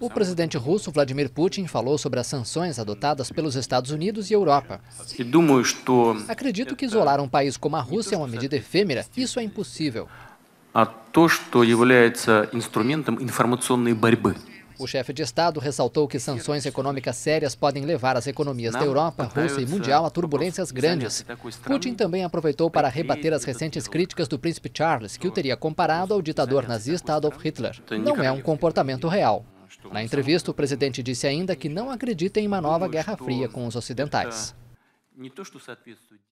O presidente russo Vladimir Putin falou sobre as sanções adotadas pelos Estados Unidos e Europa. Acredito que isolar um país como a Rússia é uma medida efêmera, isso é impossível. O chefe de Estado ressaltou que sanções econômicas sérias podem levar as economias da Europa, Rússia e mundial a turbulências grandes. Putin também aproveitou para rebater as recentes críticas do príncipe Charles, que o teria comparado ao ditador nazista Adolf Hitler. Não é um comportamento real. Na entrevista, o presidente disse ainda que não acredita em uma nova Guerra Fria com os ocidentais.